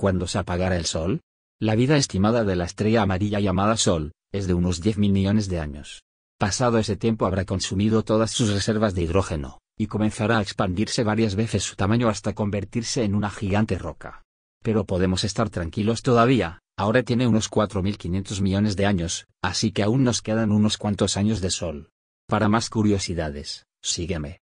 cuando se apagara el Sol? La vida estimada de la estrella amarilla llamada Sol, es de unos 10 mil millones de años. Pasado ese tiempo habrá consumido todas sus reservas de hidrógeno, y comenzará a expandirse varias veces su tamaño hasta convertirse en una gigante roca. Pero podemos estar tranquilos todavía, ahora tiene unos 4.500 millones de años, así que aún nos quedan unos cuantos años de Sol. Para más curiosidades, sígueme.